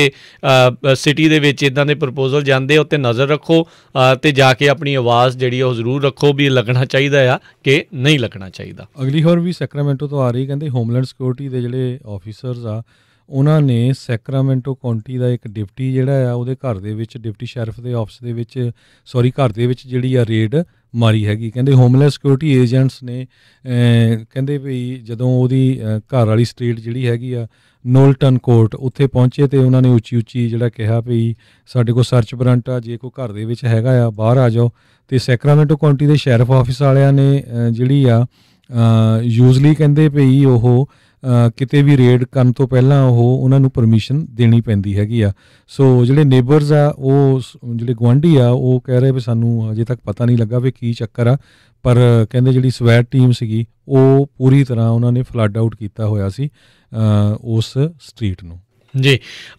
ਸਿਟੀ ਦੇ ਵਿੱਚ ਇਦਾਂ ਦੇ ਪ੍ਰਪੋਜ਼ਲ ਜਾਂਦੇ ਉੱਤੇ ਨਜ਼ਰ ਰੱਖੋ ਤੇ ਜਾ ਕੇ ਆਪਣੀ ਆਵਾਜ਼ ਜਿਹੜੀ ਉਹ ਜ਼ਰੂਰ ਰੱਖੋ ਵੀ ਲੱਗਣਾ ਚਾਹੀਦਾ ਆ ਕਿ ਨਹੀਂ ਲੱਗਣਾ ਚਾਹੀਦਾ ਅਗਲੀ ਹੋਰ ਵੀ ਸੈਕਰਾਮੈਂਟੋ ਤੋਂ ਆ ਰਹੀ ਕਹਿੰਦੇ ਹੋਮਲੈਂਡ ਸਿਕਿਉਰਿਟੀ ਦੇ ਜਿਹੜੇ ਆਫੀਸਰਸ ਆ ਉਹਨਾਂ ਨੇ ਸੈਕਰਾਮੈਂਟੋ ਕਾਉਂਟੀ ਦਾ ਇੱਕ ਡਿਪਟੀ ਜਿਹੜਾ ਆ ਉਹਦੇ ਘਰ ਦੇ ਵਿੱਚ ਡਿਪਟੀ ਸ਼ੈਰਫ ਦੇ ਆਫਿਸ ਦੇ ਵਿੱਚ ਸੌਰੀ ਘਰ ਦੇ ਵਿੱਚ ਜਿਹੜੀ ਆ ਰੇਡ ਮਾਰੀ ਹੈਗੀ ਕਹਿੰਦੇ ਹੋਮਲੈਸ ਸਿਕਿਉਰਿਟੀ ਏਜੰਟਸ ਨੇ ਕਹਿੰਦੇ ਵੀ ਜਦੋਂ ਉਹਦੀ ਘਰ ਵਾਲੀ ਸਟਰੀਟ ਜਿਹੜੀ ਹੈਗੀ ਆ ਨੋਲਟਨ ਕੋਰਟ ਉੱਥੇ ਪਹੁੰਚੇ ਤੇ ਉਹਨਾਂ ਨੇ ਉੱਚੀ ਉੱਚੀ ਜਿਹੜਾ ਕਿਹਾ ਵੀ ਸਾਡੇ ਕੋਲ ਸਰਚ ਵਾਰੰਟ ਆ ਜੇ ਕੋਈ ਘਰ ਦੇ ਵਿੱਚ ਹੈਗਾ ਆ ਬਾਹਰ ਆ ਜਾਓ ਤੇ ਸੈਕਰਾਮੈਂਟੋ ਕਾਉਂਟੀ ਦੇ ਸ਼ੈਰਿਫ ਆਫਿਸ ਵਾਲਿਆਂ ਨੇ ਜਿਹੜੀ ਆ ਯੂਜ਼ਲੀ ਕਹਿੰਦੇ ਵੀ ਉਹ ਕਿਤੇ ਵੀ ਰੇਡ ਕਰਨ ਤੋਂ ਪਹਿਲਾਂ ਉਹ ਉਹਨਾਂ ਨੂੰ ਪਰਮਿਸ਼ਨ ਦੇਣੀ ਪੈਂਦੀ ਹੈਗੀ ਆ ਸੋ ਜਿਹੜੇ ਨੇਬਰਸ ਆ ਉਹ ਜਿਹੜੇ ਗਵਾਂਢੀ ਆ ਉਹ ਕਹਿ ਰਹੇ ਵੀ ਸਾਨੂੰ ਅਜੇ ਤੱਕ ਪਤਾ ਨਹੀਂ ਲੱਗਾ ਵੀ ਕੀ ਚੱਕਰ ਆ ਪਰ ਕਹਿੰਦੇ ਜਿਹੜੀ ਸਵੈਟ ਟੀਮ ਸੀਗੀ ਉਹ ਪੂਰੀ ਤਰ੍ਹਾਂ ਉਹਨਾਂ ਨੇ ਫਲੱਡ ਆਊਟ ਕੀਤਾ ਹੋਇਆ ਸੀ ਉਸ ਸਟਰੀਟ ਨੂੰ ਜੀ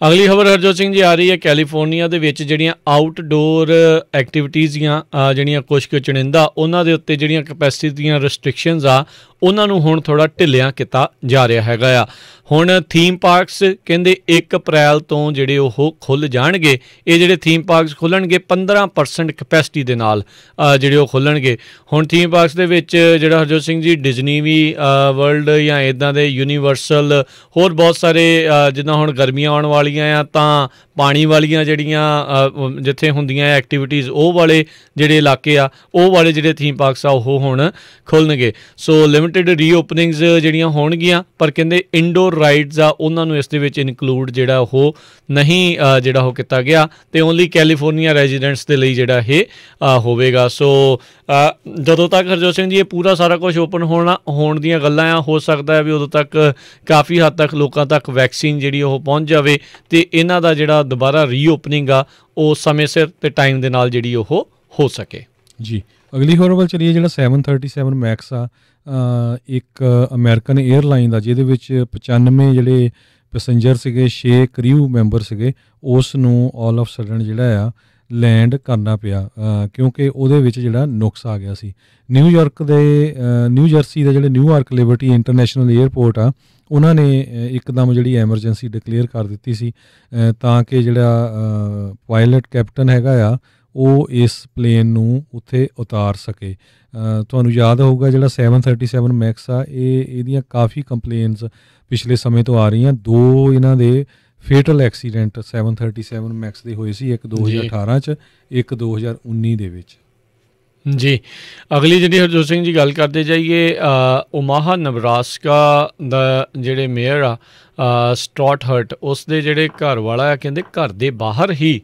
ਅਗਲੀ ਖਬਰ ਹਰਜੋਤ ਸਿੰਘ ਜੀ ਆ ਰਹੀ ਹੈ ਕੈਲੀਫੋਰਨੀਆ ਦੇ ਵਿੱਚ ਜਿਹੜੀਆਂ ਆਊਟਡੋਰ ਐਕਟੀਵਿਟੀਆਂ ਜਿਹੜੀਆਂ ਕੁਝ ਕੁ ਚੁਣਿੰਦਾ ਉਹਨਾਂ ਦੇ ਉੱਤੇ ਜਿਹੜੀਆਂ ਕੈਪੈਸਿਟੀ ਦੀਆਂ ਰੈਸਟ੍ਰਿਕਸ਼ਨਸ ਆ ਉਹਨਾਂ ਨੂੰ ਹੁਣ ਥੋੜਾ ਢਿੱਲਿਆਂ ਕੀਤਾ ਜਾ ਰਿਹਾ ਹੈਗਾ ਆ ਹੁਣ ਥੀਮ ਪਾਰਕਸ ਕਹਿੰਦੇ 1 ਅਪ੍ਰੈਲ ਤੋਂ ਜਿਹੜੇ ਉਹ ਖੁੱਲ ਜਾਣਗੇ ਇਹ ਜਿਹੜੇ ਥੀਮ ਪਾਰਕਸ ਖੁੱਲਣਗੇ 15% ਕਪੈਸਿਟੀ ਦੇ ਨਾਲ ਜਿਹੜੇ ਉਹ ਖੁੱਲਣਗੇ ਹੁਣ ਥੀਮ ਪਾਰਕਸ ਦੇ ਵਿੱਚ ਜਿਹੜਾ ਹਰਜੋਤ ਸਿੰਘ ਜੀ ਡਿਜ਼ਨੀ ਵੀ ਵਰਲਡ ਜਾਂ ਇਦਾਂ ਦੇ ਯੂਨੀਵਰਸਲ ਹੋਰ ਬਹੁਤ ਸਾਰੇ ਜਿੱਦਾਂ ਹੁਣ ਗਰਮੀਆਂ ਆਉਣ ਵਾਲੀਆਂ ਆ ਤਾਂ ਪਾਣੀ ਵਾਲੀਆਂ ਜਿਹੜੀਆਂ ਜਿੱਥੇ ਹੁੰਦੀਆਂ ਐਕਟੀਵਿਟੀਆਂ ਉਹ ਵਾਲੇ ਜਿਹੜੇ ਇਲਾਕੇ ਆ ਉਹ ਵਾਲੇ ਜਿਹੜੇ ਥੀਮ ਪਾਰਕਸ ਆ ਉਹ ਹੁਣ ਖੁੱਲਣਗੇ ਸੋ ਲਿਮਿਟਿਡ ਰੀਓਪਨਿੰਗਸ ਜਿਹੜੀਆਂ ਹੋਣਗੀਆਂ ਪਰ ਕਹਿੰਦੇ ਇਨਡੋਰ ਰਾਈਡਸ ਆ ਉਹਨਾਂ ਨੂੰ ਇਸ ਦੇ ਵਿੱਚ ਇਨਕਲੂਡ ਜਿਹੜਾ ਉਹ ਨਹੀਂ ਜਿਹੜਾ ਉਹ ਕੀਤਾ ਗਿਆ ਤੇ ਓਨਲੀ ਕੈਲੀਫੋਰਨੀਆ ਰੈਜ਼ੀਡੈਂਟਸ ਦੇ ਲਈ ਜਿਹੜਾ ਇਹ ਹੋਵੇਗਾ ਸੋ ਜਦੋਂ ਤੱਕ ਹਰਜੋਤ ਸਿੰਘ ਜੀ ਇਹ ਪੂਰਾ ਸਾਰਾ ਕੁਝ ਓਪਨ ਹੋਣਾ ਹੋਣ ਦੀਆਂ ਗੱਲਾਂ ਆ ਹੋ ਸਕਦਾ ਹੈ ਵੀ ਉਦੋਂ ਤੱਕ ਕਾਫੀ ਹੱਦ ਤੱਕ ਲੋਕਾਂ ਤੱਕ ਵੈਕਸੀਨ ਜਿਹੜੀ ਉਹ ਪਹੁੰਚ ਜਾਵੇ ਤੇ ਇਹਨਾਂ ਦਾ ਜਿਹੜਾ ਦੁਬਾਰਾ ਰੀਓਪਨਿੰਗ ਆ ਉਹ ਸਮੇਂ ਸਿਰ ਤੇ ਟਾਈਮ ਦੇ ਨਾਲ ਜਿਹੜੀ ਉਹ ਹੋ ਸਕੇ ਜੀ ਅਗਲੀ ਹੋਰ ਵੱਲ ਚਲੀਏ ਜਿਹੜਾ 737 ਮੈਕਸ ਆ ਇੱਕ ਅਮਰੀਕਨ 에ਅਰਲਾਈਨ ਦਾ ਜਿਹਦੇ ਵਿੱਚ 95 ਜਿਹੜੇ ਪੈਸੇਂਜਰ ਸੀਗੇ 6 ਕਰਿਊ ਮੈਂਬਰ ਸੀਗੇ ਉਸ ਨੂੰ ਆਲ ਆਫ ਸਡਨ ਜਿਹੜਾ ਆ ਲੈਂਡ ਕਰਨਾ ਪਿਆ ਕਿਉਂਕਿ ਉਹਦੇ ਵਿੱਚ ਜਿਹੜਾ ਨੁਕਸ ਆ ਗਿਆ ਸੀ ਨਿਊਯਾਰਕ ਦੇ ਨਿਊ ਜਰਸੀ ਦਾ ਜਿਹੜੇ ਨਿਊਯਾਰਕ ਲਿਬਰਟੀ ਇੰਟਰਨੈਸ਼ਨਲ 에ਅਰਪੋਰਟ ਆ ਉਹਨਾਂ ਨੇ ਇੱਕਦਮ ਜਿਹੜੀ ਐਮਰਜੈਂਸੀ ਡਿਕਲੇਅਰ ਕਰ ਦਿੱਤੀ ਸੀ ਤਾਂ ਕਿ ਜਿਹੜਾ ਪਾਇਲਟ ਕੈਪਟਨ ਹੈਗਾ ਆ ਉਹ ਇਸ ਪਲੇਨ ਨੂੰ ਉੱਥੇ ਉਤਾਰ ਸਕੇ ਤੁਹਾਨੂੰ ਯਾਦ ਹੋਊਗਾ ਜਿਹੜਾ 737 ਮੈਕਸ ਆ ਇਹ ਇਹਦੀਆਂ ਕਾਫੀ ਕੰਪਲੇਨਸ ਪਿਛਲੇ ਸਮੇਂ ਤੋਂ ਆ ਰਹੀਆਂ ਦੋ ਇਹਨਾਂ ਦੇ ਫੇਟਲ ਐਕਸੀਡੈਂਟ 737 ਮੈਕਸ ਦੇ ਹੋਏ ਸੀ ਇੱਕ 2018 ਚ ਇੱਕ 2019 ਦੇ ਵਿੱਚ ਜੀ ਅਗਲੀ ਜਿਹੜੀ ਹਰਜੋਤ ਸਿੰਘ ਜੀ ਗੱਲ ਕਰਦੇ ਜਾਈਏ ਉਮਾਹਾ ਨਬਰਾਸਕਾ ਦਾ ਜਿਹੜੇ ਮੇਅਰ ਆ ਸਟਾਟ ਹਰਟ ਉਸ ਦੇ ਜਿਹੜੇ ਘਰ ਵਾਲਾ ਆ ਕਹਿੰਦੇ ਘਰ ਦੇ ਬਾਹਰ ਹੀ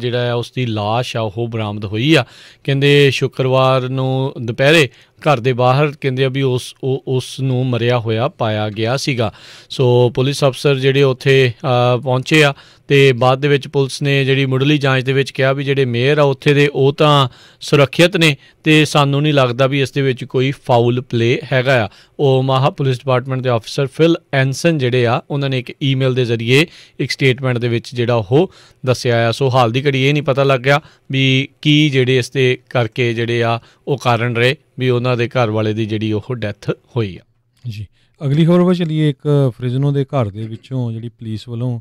ਜਿਹੜਾ ਆ ਉਸ ਦੀ লাশ ਆ ਉਹ ਬਰਾਮਦ ਹੋਈ ਆ ਕਹਿੰਦੇ ਸ਼ੁੱਕਰਵਾਰ ਨੂੰ ਦੁਪਹਿਰੇ ਘਰ ਦੇ ਬਾਹਰ ਕਹਿੰਦੇ ਆ ਵੀ ਉਸ ਉਸ ਨੂੰ ਮਰਿਆ ਹੋਇਆ ਪਾਇਆ ਗਿਆ ਸੀਗਾ ਸੋ ਪੁਲਿਸ ਅਫਸਰ ਜਿਹੜੇ ਉੱਥੇ ਪਹੁੰਚੇ ਆ ਤੇ ਬਾਅਦ ਦੇ ਵਿੱਚ ਪੁਲਿਸ ਨੇ ਜਿਹੜੀ ਮੁੱਢਲੀ ਜਾਂਚ ਦੇ ਵਿੱਚ ਕਿਹਾ ਵੀ ਜਿਹੜੇ ਮੇਅਰ ਆ ਉੱਥੇ ਦੇ ਉਹ ਤਾਂ ਸੁਰੱਖਿਅਤ ਨੇ ਤੇ ਸਾਨੂੰ ਨਹੀਂ ਲੱਗਦਾ ਵੀ ਇਸ ਦੇ ਵਿੱਚ ਕੋਈ ਫਾਊਲ ਪਲੇ ਹੈਗਾ ਆ ਓਮਾਹਾ ਪੁਲਿਸ ਡਿਪਾਰਟਮੈਂਟ ਦੇ ਅਫਸਰ ਫਿਲ ਐਨਸਨ ਜਿਹੜੇ ਆ ਉਹਨਾਂ ਨੇ ਇੱਕ ਈਮੇਲ ਦੇ ਜ਼ਰੀਏ ਇੱਕ ਸਟੇਟਮੈਂਟ ਦੇ ਵਿੱਚ ਜਿਹੜਾ ਉਹ ਦੱਸਿਆ ਆ ਸੋ ਹਾਲ ਦੀ ਘੜੀ ਇਹ ਨਹੀਂ ਪਤਾ ਲੱਗਿਆ ਵੀ ਕੀ ਜਿਹੜੇ ਇਸ ਤੇ ਕਰਕੇ ਜਿਹੜੇ ਆ ਉਹ ਕਾਰਨ ਰਹੇ ਵੀ ਉਹਨਾਂ ਦੇ ਘਰ ਵਾਲੇ ਦੀ ਜਿਹੜੀ ਉਹ ਡੈਥ ਹੋਈ ਆ ਜੀ ਅਗਲੀ ਖਬਰ ਵਿੱਚ ਚਲੀਏ ਇੱਕ ਫ੍ਰਿਜਨੋ ਦੇ ਘਰ ਦੇ ਵਿੱਚੋਂ ਜਿਹੜੀ ਪੁਲਿਸ ਵੱਲੋਂ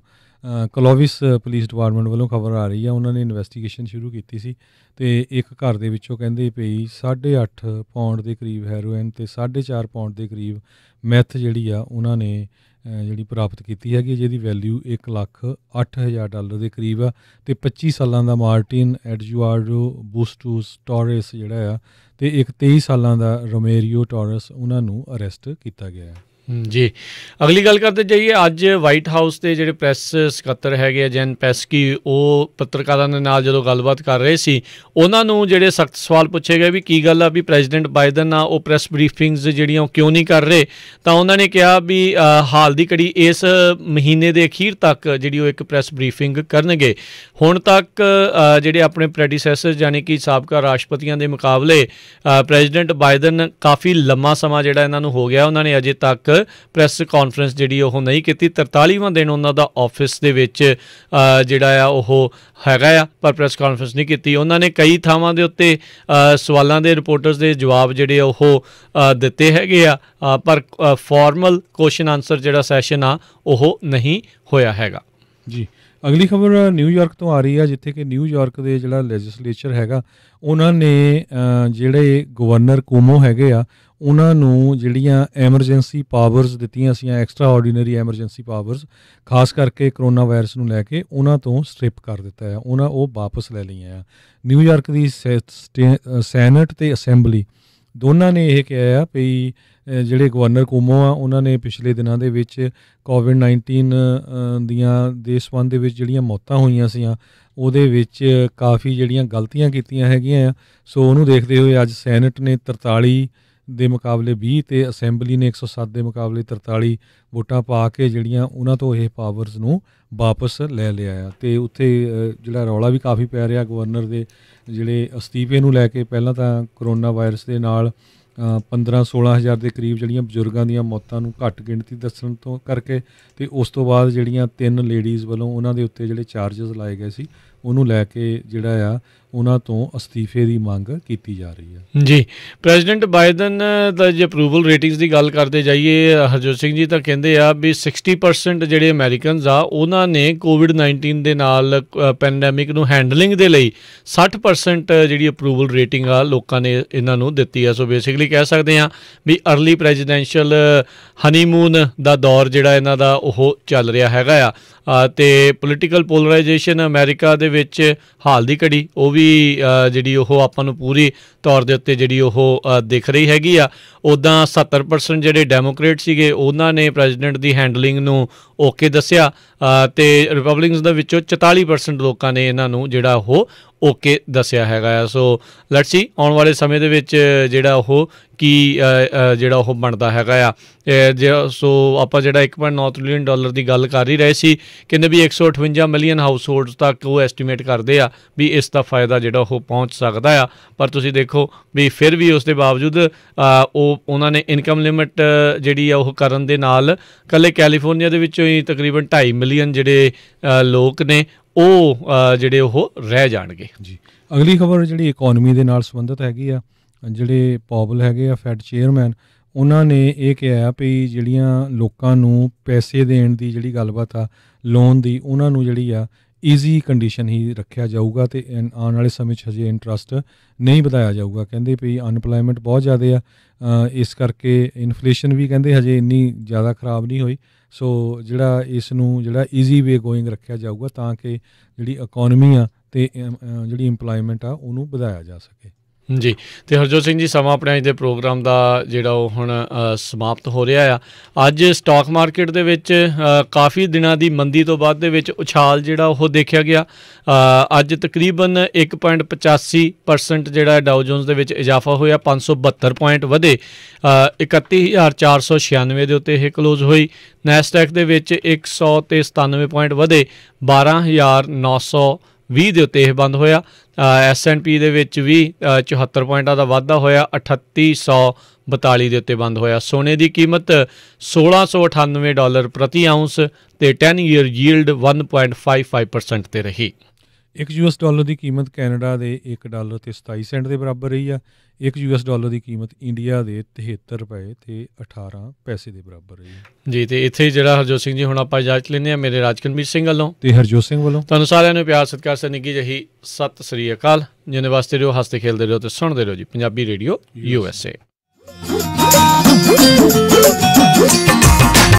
ਕਲੋਵਿਸ ਪੁਲਿਸ ਡਿਪਾਰਟਮੈਂਟ ਵੱਲੋਂ ਖਬਰ ਆ ਰਹੀ ਆ ਉਹਨਾਂ ਨੇ ਇਨਵੈਸਟੀਗੇਸ਼ਨ ਸ਼ੁਰੂ ਕੀਤੀ ਸੀ ਤੇ ਇੱਕ ਘਰ ਦੇ ਵਿੱਚੋਂ ਕਹਿੰਦੇ ਪਈ 8.5 ਪੌਂਡ ਦੇ ਕਰੀਬ ਹੈਰੋਇਨ ਤੇ 4.5 ਪੌਂਡ ਦੇ ਕਰੀਬ ਮੈਥ ਜਿਹੜੀ ਆ ਉਹਨਾਂ ਨੇ ਜਿਹੜੀ ਪ੍ਰਾਪਤ ਕੀਤੀ ਹੈਗੀ ਜਿਹਦੀ ਵੈਲਿਊ 1 ਲੱਖ 8000 ਡਾਲਰ ਦੇ ਕਰੀਬ ਆ ਤੇ 25 ਸਾਲਾਂ ਦਾ ਮਾਰਟਿਨ ਐਡਜੂਆਰਡੋ ਬੂਸਟੂਸ ਟੋਰੇਸ ਜਿਹੜਾ ਆ ਤੇ ਇੱਕ 23 ਸਾਲਾਂ ਦਾ ਰੋਮੇਰੀਓ ਟੋਰੇਸ ਉਹਨਾਂ ਨੂੰ ਅਰੈਸਟ ਕੀਤਾ ਗਿਆ ਹੈ ਜੀ ਅਗਲੀ ਗੱਲ ਕਰਦੇ ਜਾਈਏ ਅੱਜ ਵਾਈਟ ਹਾਊਸ ਦੇ ਜਿਹੜੇ ਪ੍ਰੈਸ ਸਕੱਤਰ ਹੈਗੇ ਜੈਨ ਪੈਸਕੀ ਉਹ ਪੱਤਰਕਾਰਾਂ ਦੇ ਨਾਲ ਜਦੋਂ ਗੱਲਬਾਤ ਕਰ ਰਹੇ ਸੀ ਉਹਨਾਂ ਨੂੰ ਜਿਹੜੇ ਸਖਤ ਸਵਾਲ ਪੁੱਛੇ ਗਏ ਵੀ ਕੀ ਗੱਲ ਆ ਵੀ ਪ੍ਰੈਜ਼ੀਡੈਂਟ ਬਾਈਡਨ ਆ ਉਹ ਪ੍ਰੈਸ ਬਰੀਫਿੰਗਸ ਜਿਹੜੀਆਂ ਉਹ ਕਿਉਂ ਨਹੀਂ ਕਰ ਰਹੇ ਤਾਂ ਉਹਨਾਂ ਨੇ ਕਿਹਾ ਵੀ ਹਾਲ ਦੀ ਕੜੀ ਇਸ ਮਹੀਨੇ ਦੇ ਅਖੀਰ ਤੱਕ ਜਿਹੜੀ ਉਹ ਇੱਕ ਪ੍ਰੈਸ ਬਰੀਫਿੰਗ ਕਰਨਗੇ ਹੁਣ ਤੱਕ ਜਿਹੜੇ ਆਪਣੇ ਪ੍ਰੈਡੀਸੈਸਰ ਯਾਨੀ ਕਿ ਸਾਬਕਾ ਰਾਸ਼ਟਰਪਤੀਆਂ ਦੇ ਮੁਕਾਬਲੇ ਪ੍ਰੈਜ਼ੀਡੈਂਟ ਬਾਈਡਨ ਕਾਫੀ ਲੰਮਾ ਸਮਾਂ ਜਿਹੜਾ ਇਹਨਾਂ ਨੂੰ ਹੋ ਗਿਆ ਉਹਨਾਂ ਨੇ ਅਜੇ ਤੱਕ ਪ੍ਰੈਸ ਕਾਨਫਰੰਸ ਜਿਹੜੀ ਉਹ ਨਹੀਂ ਕੀਤੀ 43ਵਾਂ ਦਿਨ ਉਹਨਾਂ ਦਾ ਆਫਿਸ ਦੇ ਵਿੱਚ ਜਿਹੜਾ ਆ ਉਹ ਹੈਗਾ ਆ ਪਰ ਪ੍ਰੈਸ ਕਾਨਫਰੰਸ ਨਹੀਂ ਕੀਤੀ ਉਹਨਾਂ ਨੇ ਕਈ ਥਾਵਾਂ ਦੇ ਉੱਤੇ ਸਵਾਲਾਂ ਦੇ ਰਿਪੋਰਟਰਸ ਦੇ ਜਵਾਬ ਜਿਹੜੇ ਉਹ ਦਿੱਤੇ ਹੈਗੇ ਆ ਪਰ ਫਾਰਮਲ ਕੁਐਸਚਨ ਆਨਸਰ ਜਿਹੜਾ ਸੈਸ਼ਨ ਆ ਉਹ ਨਹੀਂ ਹੋਇਆ ਹੈਗਾ ਜੀ ਅਗਲੀ ਖਬਰ ਨਿਊਯਾਰਕ ਤੋਂ ਆ ਰਹੀ ਹੈ ਜਿੱਥੇ ਕਿ ਨਿਊਯਾਰਕ ਦੇ ਜਿਹੜਾ ਲੈਜਿਸਲੇਚਰ ਹੈਗਾ ਉਹਨਾਂ ਨੇ ਜਿਹੜੇ ਗਵਰਨਰ ਕੋਮੋ ਹੈਗੇ ਆ ਉਹਨਾਂ ਨੂੰ ਜਿਹੜੀਆਂ ਐਮਰਜੈਂਸੀ ਪਾਵਰਸ ਦਿੱਤੀਆਂ ਸੀ ਐਕਸਟਰਾ ਆਰਡੀਨਰੀ ਐਮਰਜੈਂਸੀ ਪਾਵਰਸ ਖਾਸ ਕਰਕੇ ਕਰੋਨਾ ਵਾਇਰਸ ਨੂੰ ਲੈ ਕੇ ਉਹਨਾਂ ਤੋਂ ਸਟ੍ਰਿਪ ਕਰ ਦਿੱਤਾ ਹੈ ਉਹਨਾਂ ਉਹ ਵਾਪਸ ਲੈ ਲਈਆਂ ਆ ਨਿਊਯਾਰਕ ਦੀ ਸੈਨੇਟ ਤੇ ਅਸੈਂਬਲੀ ਦੋਨਾਂ ਨੇ ਇਹ ਕਿਹਾ ਹੈ ਕਿ ਜਿਹੜੇ ਗਵਰਨਰ ਕੋਮੋ ਆ ਉਹਨਾਂ ਨੇ ਪਿਛਲੇ ਦਿਨਾਂ ਦੇ ਵਿੱਚ ਕੋਵਿਡ-19 ਦੀਆਂ ਦੇਸ਼ਵੰਦ ਸੰਬੰਧ ਦੇ ਵਿੱਚ ਜਿਹੜੀਆਂ ਮੌਤਾਂ ਹੋਈਆਂ ਸੀਆਂ ਉਹਦੇ ਵਿੱਚ ਕਾਫੀ ਜਿਹੜੀਆਂ ਗਲਤੀਆਂ ਕੀਤੀਆਂ ਹੈਗੀਆਂ ਆ ਸੋ ਉਹਨੂੰ ਦੇਖਦੇ ਹੋਏ ਅੱਜ ਸੈਨੇਟ ਨੇ 43 ਦੇ ਮੁਕਾਬਲੇ 20 ਤੇ ਅਸੈਂਬਲੀ ਨੇ 107 ਦੇ ਮੁਕਾਬਲੇ 43 ਵੋਟਾਂ ਪਾ ਕੇ ਜਿਹੜੀਆਂ ਉਹਨਾਂ ਤੋਂ ਇਹ ਪਾਵਰਸ ਨੂੰ ਵਾਪਸ ਲੈ ਲਿਆ ਆ ਤੇ ਉੱਥੇ ਜਿਹੜਾ ਰੌਲਾ ਵੀ ਕਾਫੀ ਪੈ ਰਿਹਾ ਗਵਰਨਰ ਦੇ ਜਿਹੜੇ ਅਸਤੀਫੇ ਨੂੰ ਲੈ ਕੇ ਪਹਿਲਾਂ ਤਾਂ ਕਰੋਨਾ ਵਾਇਰਸ ਦੇ ਨਾਲ 15-16000 ਦੇ ਕਰੀਬ ਜਿਹੜੀਆਂ ਬਜ਼ੁਰਗਾਂ ਦੀਆਂ ਮੌਤਾਂ ਨੂੰ ਘੱਟ ਗਿਣਤੀ ਦੱਸਣ ਤੋਂ ਕਰਕੇ ਤੇ ਉਸ ਤੋਂ ਬਾਅਦ ਜਿਹੜੀਆਂ ਤਿੰਨ ਲੇਡੀਜ਼ ਵੱਲੋਂ ਉਹਨਾਂ ਦੇ ਉੱਤੇ ਜਿਹੜੇ ਚਾਰजेस ਲਾਏ ਗਏ ਸੀ ਉਹਨੂੰ ਲੈ ਕੇ ਜਿਹੜਾ ਆ ਉਹਨਾਂ ਤੋਂ ਅਸਤੀਫੇ ਦੀ ਮੰਗ ਕੀਤੀ ਜਾ ਰਹੀ ਹੈ ਜੀ ਪ੍ਰੈਜ਼ੀਡੈਂਟ ਬਾਈਡਨ ਦਾ ਜੇ ਅਪਰੂਵਲ ਰੇਟਿੰਗਸ ਦੀ ਗੱਲ ਕਰਦੇ ਜਾਈਏ ਹਰਜੋਤ ਸਿੰਘ ਜੀ ਤਾਂ ਕਹਿੰਦੇ ਆ ਵੀ 60% ਜਿਹੜੇ ਅਮਰੀਕਨਸ ਆ ਉਹਨਾਂ ਨੇ ਕੋਵਿਡ-19 ਦੇ ਨਾਲ ਪੈਂਡੈਮਿਕ ਨੂੰ ਹੈਂਡਲਿੰਗ ਦੇ ਲਈ 60% ਜਿਹੜੀ ਅਪਰੂਵਲ ਰੇਟਿੰਗ ਆ ਲੋਕਾਂ ਨੇ ਇਹਨਾਂ ਨੂੰ ਦਿੱਤੀ ਆ ਸੋ ਬੇਸਿਕਲੀ ਕਹਿ ਸਕਦੇ ਆ ਵੀ अर्ਲੀ ਪ੍ਰੈਜ਼ੀਡੈਂਸ਼ੀਅਲ ਹਨੀਮੂਨ ਦਾ ਦੌਰ ਜਿਹੜਾ ਇਹਨਾਂ ਦਾ ਉਹ ਚੱਲ ਰਿਹਾ ਹੈਗਾ ਆ ਤੇ ਪੋਲਿਟੀਕਲ ਪੋਲਰਾਈਜੇਸ਼ਨ ਅਮਰੀਕਾ ਦੇ ਵਿੱਚ ਹਾਲ ਦੀ ਘੜੀ ਉਹ ਵੀ ਵੀ ਜਿਹੜੀ ਉਹ ਆਪਾਂ ਨੂੰ ਪੂਰੀ ਤੌਰ ਦੇ ਉੱਤੇ ਜਿਹੜੀ ਉਹ ਦਿਖ ਰਹੀ ਹੈਗੀ ਆ ਉਦਾਂ 70% ਜਿਹੜੇ ਡੈਮੋਕ੍ਰੇਟ ਸੀਗੇ ਉਹਨਾਂ ਨੇ ਪ੍ਰੈਜ਼ੀਡੈਂਟ ਦੀ ਹੈਂਡਲਿੰਗ ਨੂੰ ਓਕੇ ਦੱਸਿਆ ਤੇ ਰਿਪਬਲਿਕਨਸ ਦੇ ਵਿੱਚੋਂ 44% ਲੋਕਾਂ ਨੇ ਇਹਨਾਂ ਨੂੰ ਜਿਹੜਾ ਉਹ ਓਕੇ ਦੱਸਿਆ ਹੈਗਾ ਆ ਸੋ ਲੈਟਸ ਸੀ ਆਉਣ ਵਾਲੇ ਸਮੇਂ ਦੇ ਵਿੱਚ ਜਿਹੜਾ ਉਹ ਕੀ ਜਿਹੜਾ ਉਹ ਬਣਦਾ ਹੈਗਾ ਆ ਸੋ ਆਪਾਂ ਜਿਹੜਾ 1.9 ਟ੍ਰਿਲੀਅਨ ਡਾਲਰ ਦੀ ਗੱਲ ਕਰ ਹੀ ਰਹੇ ਸੀ ਕਿੰਨੇ ਵੀ 158 ਮਿਲੀਅਨ ਹਾਊਸ ਹੋਲਡਸ ਤੱਕ ਉਹ ਐਸਟੀਮੇਟ ਕਰਦੇ ਆ ਵੀ ਇਸ ਦਾ ਫਾਇਦਾ ਜਿਹੜਾ ਉਹ ਪਹੁੰਚ ਸਕਦਾ ਆ ਪਰ ਤੁਸੀਂ ਦੇਖੋ ਵੀ ਫਿਰ ਵੀ ਉਸ ਦੇ ਬਾਵਜੂਦ ਉਹ ਉਹਨਾਂ ਨੇ ਇਨਕਮ ਲਿਮਿਟ ਜਿਹੜੀ ਆ ਉਹ ਕਰਨ ਦੇ ਨਾਲ ਕੱਲੇ ਕੈਲੀਫੋਰਨੀਆ ਦੇ ਵਿੱਚੋਂ ਲਈ ਤਕਰੀਬਨ 2.5 ਮਿਲੀਅਨ ਜਿਹੜੇ ਲੋਕ ਨੇ ਉਹ ਜਿਹੜੇ ਉਹ ਰਹਿ ਜਾਣਗੇ ਜੀ ਅਗਲੀ ਖਬਰ ਜਿਹੜੀ ਇਕਨੋਮੀ ਦੇ ਨਾਲ ਸੰਬੰਧਿਤ ਹੈਗੀ ਆ ਜਿਹੜੇ ਪਾਵਲ ਹੈਗੇ ਆ ਫੈਡ ਚੇਅਰਮੈਨ ਉਹਨਾਂ ਨੇ ਇਹ ਕਿਹਾ ਵੀ ਜਿਹੜੀਆਂ ਲੋਕਾਂ ਨੂੰ ਪੈਸੇ ਦੇਣ ਦੀ ਜਿਹੜੀ ਗੱਲਬਾਤ ਆ ਲੋਨ ਦੀ ਉਹਨਾਂ ਨੂੰ ਜਿਹੜੀ ਆ ਈਜ਼ੀ ਕੰਡੀਸ਼ਨ ਹੀ ਰੱਖਿਆ ਜਾਊਗਾ ਤੇ ਆਉਣ ਵਾਲੇ ਸਮੇਂ 'ਚ ਹਜੇ ਇੰਟਰਸਟ ਨਹੀਂ ਵਧਾਇਆ ਜਾਊਗਾ ਕਹਿੰਦੇ ਵੀ ਅਨਪਲੋਇਮੈਂਟ ਬਹੁਤ ਜ਼ਿਆਦਾ ਆ ਇਸ ਕਰਕੇ ਇਨਫਲੇਸ਼ਨ ਵੀ ਕਹਿੰਦੇ ਹਜੇ ਇੰਨੀ ਜ਼ਿਆਦਾ ਖਰਾਬ ਨਹੀਂ ਹੋਈ ਸੋ ਜਿਹੜਾ ਇਸ ਨੂੰ ਜਿਹੜਾ ਈਜ਼ੀ ਵੇ ਗੋਇੰਗ ਰੱਖਿਆ ਜਾਊਗਾ ਤਾਂ ਕਿ ਜਿਹੜੀ ਇਕਨੋਮੀ ਆ ਤੇ ਜਿਹੜੀ ਇੰਪਲੋਇਮੈਂਟ ਆ ਉਹਨੂੰ ਵਧਾਇਆ ਜਾ ਸਕੇ ਜੀ ਤੇ ਹਰਜੋਤ ਸਿੰਘ ਜੀ ਸਮਾਂ ਆਪਣੇ ਅੱਜ ਦੇ ਪ੍ਰੋਗਰਾਮ ਦਾ ਜਿਹੜਾ ਉਹ ਹੁਣ ਸਮਾਪਤ ਹੋ ਰਿਹਾ ਆ ਅੱਜ ਸਟਾਕ ਮਾਰਕੀਟ ਦੇ ਵਿੱਚ ਕਾਫੀ ਦਿਨਾਂ ਦੀ ਮੰਦੀ ਤੋਂ ਬਾਅਦ ਦੇ ਵਿੱਚ ਉਛਾਲ ਜਿਹੜਾ ਉਹ ਦੇਖਿਆ ਗਿਆ ਅੱਜ ਤਕਰੀਬਨ 1.85% ਜਿਹੜਾ ਡਾਊ ਜੋਨਸ ਦੇ ਵਿੱਚ ਇਜ਼ਾਫਾ ਹੋਇਆ 572 ਪੁਆਇੰਟ ਵਧੇ 31496 ਦੇ ਉੱਤੇ ਇਹ ক্লোਜ਼ ਹੋਈ ਨੈਸਟੈਕ ਦੇ ਵਿੱਚ 100 ਤੇ 97 ਪੁਆਇੰਟ ਵਧੇ 12900 20 ਦੇ ਉੱਤੇ ਇਹ ਬੰਦ ਹੋਇਆ ਪੀ ਦੇ ਵਿੱਚ ਵੀ 74 ਪੁਆਇੰਟਾਂ ਦਾ ਵਾਧਾ ਹੋਇਆ 3842 ਦੇ ਉੱਤੇ ਬੰਦ ਹੋਇਆ ਸੋਨੇ ਦੀ ਕੀਮਤ 1698 ਡਾਲਰ ਪ੍ਰਤੀ ਆਉਂਸ ਤੇ 10 ਈਅਰ ਯੀਲਡ 1.55% ਤੇ ਰਹੀ 1 ਯੂਐਸ ਡਾਲਰ ਦੀ ਕੀਮਤ ਕੈਨੇਡਾ ਦੇ 1 ਡਾਲਰ ਤੇ 27 ਸੈਂਟ ਦੇ ਬਰਾਬਰ ਰਹੀ ਆ 1 ਯੂਐਸ ਡਾਲਰ ਦੀ ਕੀਮਤ ਇੰਡੀਆ ਦੇ 73 ਰੁਪਏ ਤੇ 18 ਪੈਸੇ ਦੇ ਬਰਾਬਰ ਰਹੀ ਆ ਜੀ ਤੇ ਇੱਥੇ ਜਿਹੜਾ ਹਰਜੋਤ ਸਿੰਘ ਜੀ ਹੁਣ ਆਪਾਂ ਇਜਾਜ਼ਤ ਲੈਨੇ ਆ ਮੇਰੇ ਰਾਜਕਨਵੀਰ ਸਿੰਘ ਵੱਲੋਂ ਤੇ ਹਰਜੋਤ ਸਿੰਘ ਵੱਲੋਂ ਤੁਹਾਨੂੰ ਸਾਰਿਆਂ ਨੂੰ ਪਿਆਰ ਸਤਿਕਾਰ ਸੇ ਨਿੱਗੀ ਜਹੀ ਸਤਿ ਸ੍ਰੀ ਅਕਾਲ ਜਿੰਨੇ ਵਾਸਤੇ ਰਿਓ ਹੱਸਦੇ ਖੇਲਦੇ ਰਹੋ ਤੇ ਸੁਣਦੇ ਰਹੋ ਜੀ ਪੰਜਾਬੀ ਰੇਡੀਓ ਯੂ ਐਸ ਏ